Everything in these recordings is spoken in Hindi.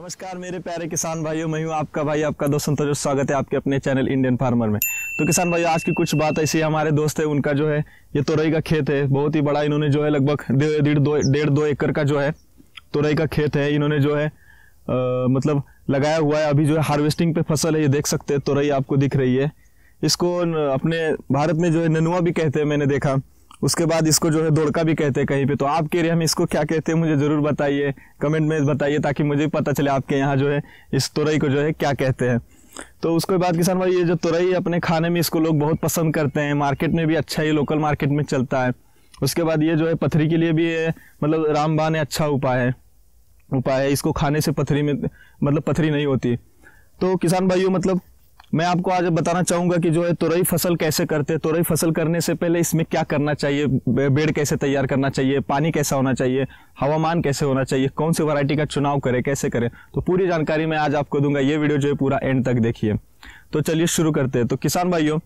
नमस्कार मेरे प्यारे किसान भाइयों मैं हूँ आपका भाई आपका दोस्त संतोष स्वागत है आपके अपने चैनल इंडियन फार्मर में तो किसान भाइयों आज की कुछ बात ऐसी हमारे दोस्त है उनका जो है ये तुरई का खेत है बहुत ही बड़ा इन्होंने जो है लगभग डेढ़ दो डेढ़ दो एकड़ का जो है तुरई का खेत है इन्होंने जो है आ, मतलब लगाया हुआ है अभी जो है हार्वेस्टिंग पे फसल है ये देख सकते हैं तुरई आपको दिख रही है इसको अपने भारत में जो है ननुआ भी कहते हैं मैंने देखा उसके बाद इसको जो है दौड़का भी कहते हैं कहीं पे तो आपके एरिया में इसको क्या कहते हैं मुझे ज़रूर बताइए कमेंट में बताइए ताकि मुझे पता चले आपके यहाँ जो है इस तुरई को जो है क्या कहते हैं तो उसके बाद किसान भाई ये जो तुरई अपने खाने में इसको लोग बहुत पसंद करते हैं मार्केट में भी अच्छा ये लोकल मार्केट में चलता है उसके बाद ये जो है पथरी के लिए भी मतलब रामबान है अच्छा उपाय है उपाय है इसको खाने से पथरी में मतलब पथरी नहीं होती तो किसान भाइयों मतलब मैं आपको आज बताना चाहूंगा कि जो है तुरई फसल कैसे करते हैं तुरई फसल करने से पहले इसमें क्या करना चाहिए बेड कैसे तैयार करना चाहिए पानी कैसा होना चाहिए हवामान कैसे होना चाहिए कौन सी वैरायटी का चुनाव करें कैसे करें तो पूरी जानकारी मैं आज आपको दूंगा ये वीडियो जो है पूरा एंड तक देखिए तो चलिए शुरू करते हैं तो किसान भाइयों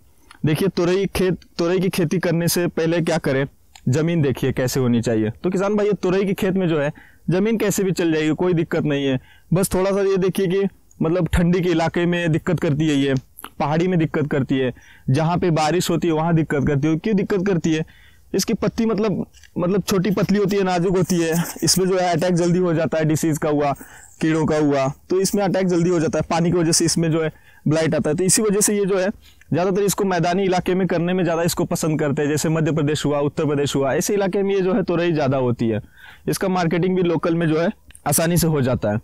देखिए तुरई खेत तुरई की खेती करने से पहले क्या करें ज़मीन देखिए कैसे होनी चाहिए तो किसान भाई तुरई के खेत में जो है ज़मीन कैसे भी चल जाएगी कोई दिक्कत नहीं है बस थोड़ा सा ये देखिए कि मतलब ठंडी के इलाके में दिक्कत करती है ये पहाड़ी में दिक्कत करती है जहाँ पे बारिश होती है वहाँ दिक्कत करती है क्यों दिक्कत करती है इसकी पत्ती मतलब मतलब छोटी पतली होती है नाजुक होती है इसमें जो है अटैक जल्दी हो जाता है डिसीज़ का हुआ कीड़ों का हुआ तो इसमें अटैक जल्दी हो जाता है पानी की वजह से इसमें जो है ब्लाइट आता है तो इसी वजह से ये जो है ज़्यादातर इसको मैदानी इलाके में करने में ज़्यादा इसको पसंद करते हैं जैसे मध्य प्रदेश हुआ उत्तर प्रदेश हुआ ऐसे इलाके में ये जो है तुरई ज़्यादा होती है इसका मार्केटिंग भी लोकल में जो है आसानी से हो जाता है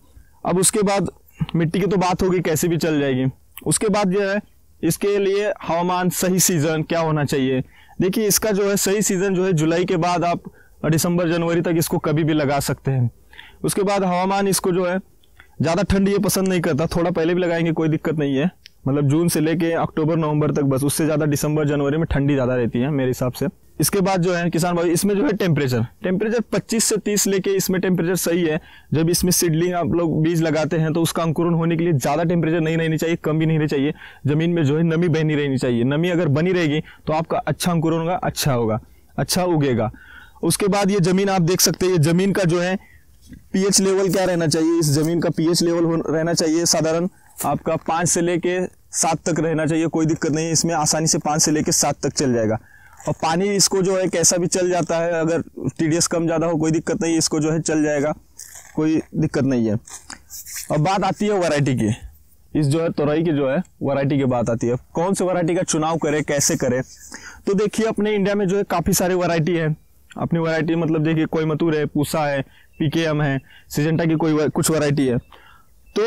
अब उसके बाद मिट्टी की तो बात होगी कैसे भी चल जाएगी उसके बाद जो है इसके लिए हवामान सही सीज़न क्या होना चाहिए देखिए इसका जो है सही सीज़न जो है जुलाई के बाद आप दिसंबर जनवरी तक इसको कभी भी लगा सकते हैं उसके बाद हवामान इसको जो है ज़्यादा ठंड ये पसंद नहीं करता थोड़ा पहले भी लगाएंगे कोई दिक्कत नहीं है मतलब जून से लेके अक्टूबर नवंबर तक बस उससे ज़्यादा दिसंबर जनवरी में ठंडी ज़्यादा रहती है मेरे हिसाब से इसके बाद जो है किसान भाई इसमें जो है टेम्परेचर टेम्परेचर 25 से 30 लेके इसमें टेम्परेचर सही है जब इसमें सीडलिंग आप लोग बीज लगाते हैं तो उसका अंकुरण होने के लिए ज़्यादा टेम्परेचर नहीं रहनी चाहिए कम भी नहीं रहना चाहिए ज़मीन में जो है नमी बहनी रहनी चाहिए नमी अगर बनी रहेगी तो आपका अच्छा अंकुरण होगा अच्छा होगा अच्छा उगेगा उसके बाद ये ज़मीन आप देख सकते हैं ज़मीन का जो है पीएच लेवल क्या रहना चाहिए इस ज़मीन का पीएच लेवल रहना चाहिए साधारण आपका पांच से लेके सात तक रहना चाहिए कोई दिक्कत नहीं इसमें आसानी से पांच से लेके सात तक चल जाएगा और पानी इसको जो है कैसा भी चल जाता है अगर टी कम ज़्यादा हो कोई दिक्कत नहीं इसको जो है चल जाएगा कोई दिक्कत नहीं है अब बात आती है वैरायटी की इस जो है तुरई की जो है वैरायटी की बात आती है कौन से वैरायटी का चुनाव करें कैसे करें तो देखिए अपने इंडिया में जो है काफ़ी सारी वैरायटी है अपनी वैरायटी मतलब देखिए कोयमतूर है पूसा है एम है सिजेंटा की कोई कुछ वैरायटी है तो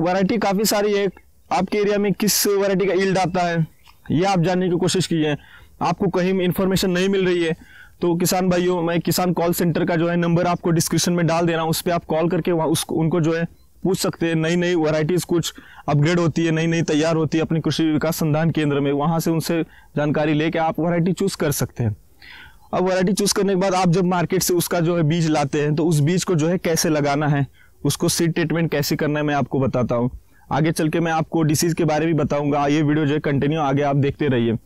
वैरायटी काफ़ी सारी है आपके एरिया में किस वैरायटी का ईल्ड आता है ये आप जानने की कोशिश कीजिए आपको कहीं इन्फॉर्मेशन नहीं मिल रही है तो किसान भाइयों मैं किसान कॉल सेंटर का जो है नंबर आपको डिस्क्रिप्शन में डाल दे रहा हूँ उस पर आप कॉल करके वहाँ उसको उनको जो है पूछ सकते हैं नई नई वैरायटीज़ कुछ अपग्रेड होती है नई नई तैयार होती है अपने कृषि विकास संधान केंद्र में वहाँ से उनसे जानकारी लेके आप वैरायटी चूज़ कर सकते हैं अब वैरायटी चूज़ करने के बाद आप जब मार्केट से उसका जो है बीज लाते हैं तो उस बीज को जो है कैसे लगाना है उसको सीड ट्रीटमेंट कैसे करना है मैं आपको बताता हूँ आगे चल के मैं आपको डिसीज़ के बारे में बताऊँगा ये वीडियो जो है कंटिन्यू आगे आप देखते रहिए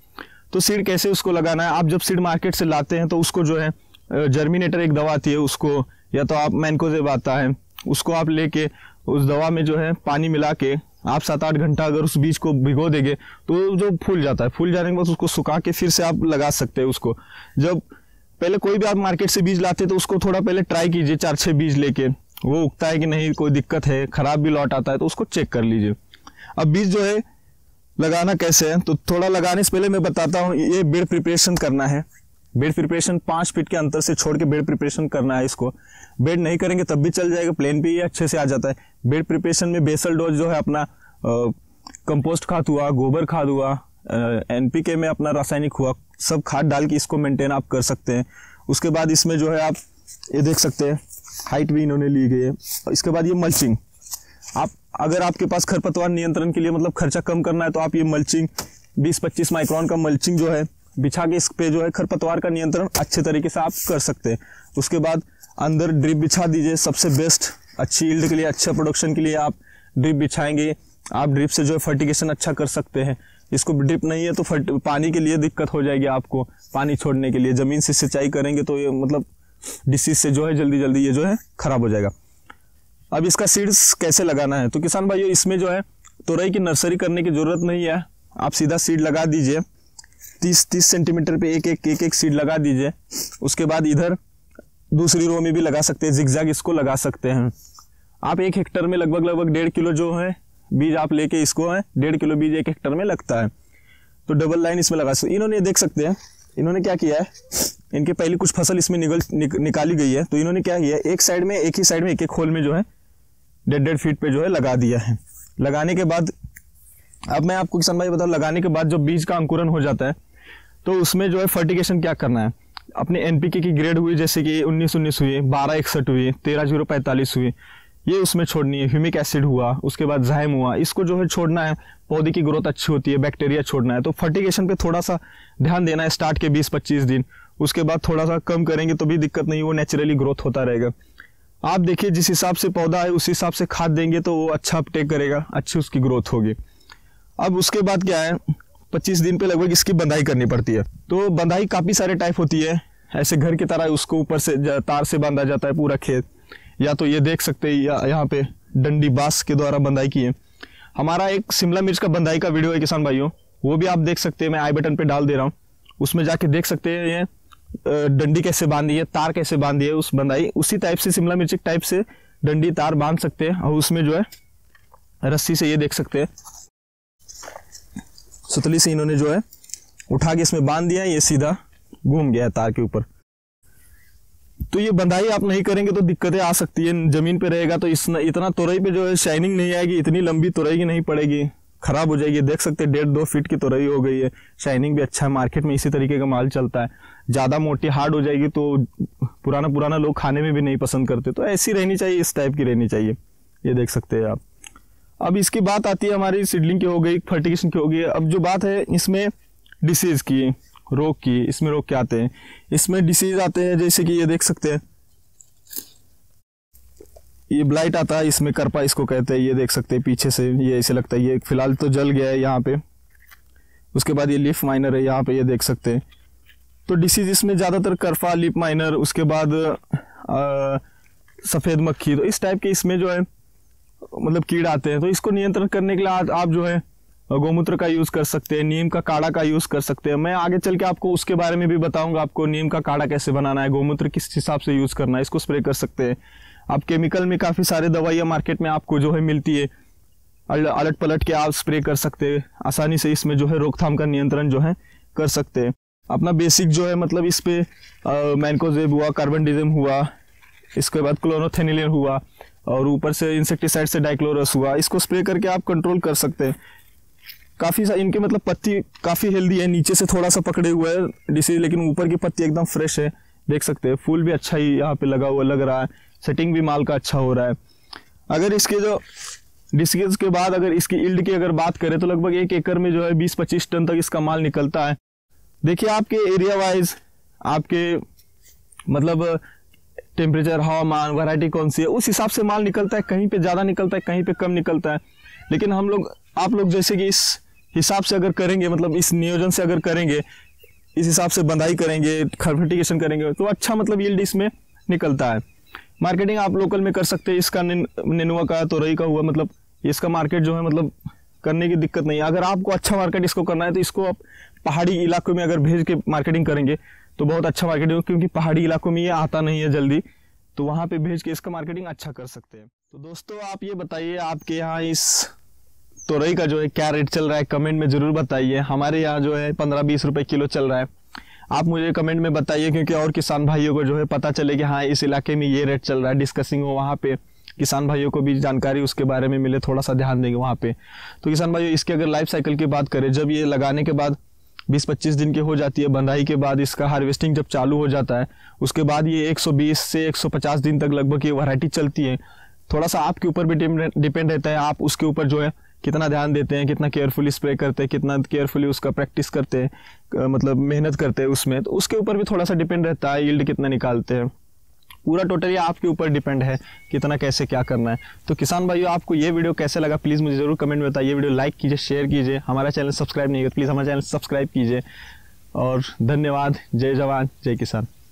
तो सीड कैसे उसको लगाना है आप जब सीड मार्केट से लाते हैं तो उसको जो है जर्मिनेटर एक दवा आती है उसको या तो आप मैनकोजेब आता है उसको आप लेके उस दवा में जो है पानी मिला के आप सात आठ घंटा अगर उस बीज को भिगो देंगे तो जो फूल जाता है फूल जाने के बाद उसको सुखा के फिर से आप लगा सकते हैं उसको जब पहले कोई भी आप मार्केट से बीज लाते हैं तो उसको थोड़ा पहले ट्राई कीजिए चार छः बीज लेके वो उगता है कि नहीं कोई दिक्कत है ख़राब भी लौट आता है तो उसको चेक कर लीजिए अब बीज जो है लगाना कैसे है तो थोड़ा लगाने से पहले मैं बताता हूँ ये बेड प्रिपरेशन करना है बेड प्रिपरेशन पाँच फीट के अंतर से छोड़ के बेड प्रिपरेशन करना है इसको बेड नहीं करेंगे तब भी चल जाएगा प्लेन पे ये अच्छे से आ जाता है बेड प्रिपरेशन में बेसल डोज जो है अपना कंपोस्ट खाद हुआ गोबर खाद हुआ एन में अपना रासायनिक हुआ सब खाद डाल के इसको मेंटेन आप कर सकते हैं उसके बाद इसमें जो है आप ये देख सकते हैं हाइट भी इन्होंने ली गई है इसके बाद ये मल्चिंग आप अगर आपके पास खरपतवार नियंत्रण के लिए मतलब खर्चा कम करना है तो आप ये मल्चिंग 20-25 माइक्रोन का मल्चिंग जो है बिछा के इस पे जो है खरपतवार का नियंत्रण अच्छे तरीके से आप कर सकते हैं उसके बाद अंदर ड्रिप बिछा दीजिए सबसे बेस्ट अच्छी ईल्ड के लिए अच्छे प्रोडक्शन के लिए आप ड्रिप बिछाएंगे आप ड्रिप से जो है फर्टिगेशन अच्छा कर सकते हैं इसको ड्रिप नहीं है तो फर्ट पानी के लिए दिक्कत हो जाएगी आपको पानी छोड़ने के लिए ज़मीन से सिंचाई करेंगे तो ये मतलब डिसीज से जो है जल्दी जल्दी ये जो है ख़राब हो जाएगा अब इसका सीड्स कैसे लगाना है तो किसान भाइयों इसमें जो है तुरई की नर्सरी करने की ज़रूरत नहीं है आप सीधा सीड लगा दीजिए तीस तीस सेंटीमीटर पे एक एक एक एक सीड लगा दीजिए उसके बाद इधर दूसरी रो में भी लगा सकते हैं जिगजैग इसको लगा सकते हैं आप एक हेक्टर में लगभग लगभग डेढ़ किलो जो है बीज आप लेके इसको है डेढ़ किलो बीज एक हेक्टर में लगता है तो डबल लाइन इसमें लगा सकते इन्होंने देख सकते हैं इन्होंने क्या किया है इनके पहली कुछ फसल इसमें निकल निक, निकाली गई है तो इन्होंने क्या किया एक साइड में एक ही साइड में एक एक खोल में जो है डेढ़ डेढ़ फीट पे जो है लगा दिया है लगाने के बाद अब मैं आपको किसान भाई बताऊँ लगाने के बाद जो बीज का अंकुरन हो जाता है तो उसमें जो है फर्टिगेशन क्या करना है अपने एन की ग्रेड हुई जैसे कि उन्नीस उन्नीस हुई बारह इकसठ हुई तेरह जीरो पैंतालीस हुई ये उसमें छोड़नी है ह्यूमिक एसिड हुआ उसके बाद जहम हुआ इसको जो है छोड़ना है पौधे की ग्रोथ अच्छी होती है बैक्टीरिया छोड़ना है तो फर्टिगेशन पे थोड़ा सा ध्यान देना है स्टार्ट के 20-25 दिन उसके बाद थोड़ा सा कम करेंगे तो भी दिक्कत नहीं वो नेचुरली ग्रोथ होता रहेगा आप देखिए जिस हिसाब से पौधा है उस हिसाब से खाद देंगे तो वो अच्छा अपटेक करेगा अच्छी उसकी ग्रोथ होगी अब उसके बाद क्या है पच्चीस दिन पे लगभग इसकी बंधाई करनी पड़ती है तो बंधाई काफ़ी सारे टाइप होती है ऐसे घर की तरह उसको ऊपर से तार से बांधा जाता है पूरा खेत या तो ये देख सकते हैं या यहाँ पे डंडी बांस के द्वारा बंधाई की है हमारा एक शिमला मिर्च का बंधाई का वीडियो है किसान भाइयों वो भी आप देख सकते हैं मैं आई बटन पे डाल दे रहा हूँ उसमें जाके देख सकते हैं ये डंडी कैसे बांधी है तार कैसे बांधी है उस बंधाई उसी टाइप से शिमला मिर्ची टाइप से डंडी तार बांध सकते हैं और उसमें जो है रस्सी से ये देख सकते हैं सुतली से इन्होंने जो है उठा के इसमें बांध दिया ये सीधा घूम गया है तार के ऊपर तो ये बंधाई आप नहीं करेंगे तो दिक्कतें आ सकती है जमीन पे रहेगा तो इतना इतना तुरई पे जो है शाइनिंग नहीं आएगी इतनी लंबी तुरई की नहीं पड़ेगी खराब हो जाएगी देख सकते हैं डेढ़ दो फीट की तो रही हो गई है शाइनिंग भी अच्छा है मार्केट में इसी तरीके का माल चलता है ज़्यादा मोटी हार्ड हो जाएगी तो पुराना पुराना लोग खाने में भी नहीं पसंद करते तो ऐसी रहनी चाहिए इस टाइप की रहनी चाहिए ये देख सकते हैं आप अब इसकी बात आती है हमारी सीडलिंग की हो गई फर्टिकेशन की हो गई अब जो बात है इसमें डिसीज़ की रोग की इसमें रोग क्या आते हैं इसमें डिसीज़ आते हैं जैसे कि ये देख सकते हैं ये ब्लाइट आता है इसमें करपा इसको कहते हैं ये देख सकते हैं पीछे से ये ऐसे लगता है ये फिलहाल तो जल गया है यहाँ पे उसके बाद ये लिफ माइनर है यहाँ पे ये देख सकते हैं तो डिसीज इसमें ज़्यादातर करफा लिप माइनर उसके बाद सफ़ेद मक्खी तो इस टाइप के इसमें जो है मतलब कीड़ आते हैं तो इसको नियंत्रण करने के लिए आज आप जो है गोमूत्र का यूज़ कर सकते हैं नीम का काढ़ा का यूज़ कर सकते हैं मैं आगे चल के आपको उसके बारे में भी बताऊंगा आपको नीम का काढ़ा कैसे बनाना है गोमूत्र किस हिसाब से यूज़ करना है इसको स्प्रे कर सकते हैं अब केमिकल में काफ़ी सारे दवाइयाँ मार्केट में आपको जो है मिलती है अलट पलट के आप स्प्रे कर सकते हैं आसानी से इसमें जो है रोकथाम का नियंत्रण जो है कर सकते हैं अपना बेसिक जो है मतलब इस पर मैनकोजेब हुआ कार्बन डिजम हुआ इसके बाद क्लोरोथेनिलिन हुआ और ऊपर से इंसेक्टिसाइड से डाइक्लोरस हुआ इसको स्प्रे करके आप कंट्रोल कर सकते हैं काफ़ी सा इनके मतलब पत्ती काफ़ी हेल्दी है नीचे से थोड़ा सा पकड़े हुए है डिसीज लेकिन ऊपर की पत्ती एकदम फ्रेश है देख सकते हैं फूल भी अच्छा ही यहाँ पे लगा हुआ लग रहा है सेटिंग भी माल का अच्छा हो रहा है अगर इसके जो डिस्केज के बाद अगर इसकी इल्ड की अगर बात करें तो लगभग एक एकड़ में जो है बीस पच्चीस टन तक इसका माल निकलता है देखिए आपके एरिया वाइज आपके मतलब टेम्परेचर हवामान वैरायटी कौन सी है उस हिसाब से माल निकलता है कहीं पे ज़्यादा निकलता है कहीं पे कम निकलता है लेकिन हम लोग आप लोग जैसे कि इस हिसाब से अगर करेंगे मतलब इस नियोजन से अगर करेंगे इस हिसाब से बंदाई करेंगे फर्टिकेशन करेंगे तो अच्छा मतलब यील्ड इसमें निकलता है मार्केटिंग आप लोकल में कर सकते हैं इसका नेनुआ का तोरई का हुआ मतलब इसका मार्केट जो है मतलब करने की दिक्कत नहीं है अगर आपको अच्छा मार्केट इसको करना है तो इसको आप पहाड़ी इलाकों में अगर भेज के मार्केटिंग करेंगे तो बहुत अच्छा मार्केट होगा क्योंकि पहाड़ी इलाकों में ये आता नहीं है जल्दी तो वहाँ पर भेज के इसका मार्केटिंग अच्छा कर सकते हैं तो दोस्तों आप ये बताइए आपके यहाँ इस तोरई का जो है क्या रेट चल रहा है कमेंट में ज़रूर बताइए हमारे यहाँ जो है पंद्रह बीस रुपये किलो चल रहा है आप मुझे कमेंट में बताइए क्योंकि और किसान भाइयों को जो है पता चले कि हाँ इस इलाके में ये रेट चल रहा है डिस्कसिंग हो वहाँ पे किसान भाइयों को भी जानकारी उसके बारे में मिले थोड़ा सा ध्यान देंगे वहाँ पे तो किसान भाइयों इसके अगर लाइफ साइकिल की बात करें जब ये लगाने के बाद 20-25 दिन की हो जाती है बंधाई के बाद इसका हार्वेस्टिंग जब चालू हो जाता है उसके बाद ये 120 से 150 दिन तक लगभग ये वैरायटी चलती है थोड़ा सा आपके ऊपर भी डिपेंड रहता है आप उसके ऊपर जो है कितना ध्यान देते हैं कितना केयरफुली स्प्रे करते हैं कितना केयरफुली उसका प्रैक्टिस करते हैं मतलब मेहनत करते हैं उसमें तो उसके ऊपर भी थोड़ा सा डिपेंड रहता है यील्ड कितना निकालते हैं पूरा टोटली आपके ऊपर डिपेंड है कितना कैसे क्या करना है तो किसान भाइयों आपको ये वीडियो कैसे लगा प्लीज़ मुझे ज़रूर कमेंट में बताइए वीडियो लाइक कीजिए शेयर कीजिए हमारा चैनल सब्सक्राइब नहीं है प्लीज़ तो हमारा चैनल सब्सक्राइब कीजिए और धन्यवाद जय जवान जय किसान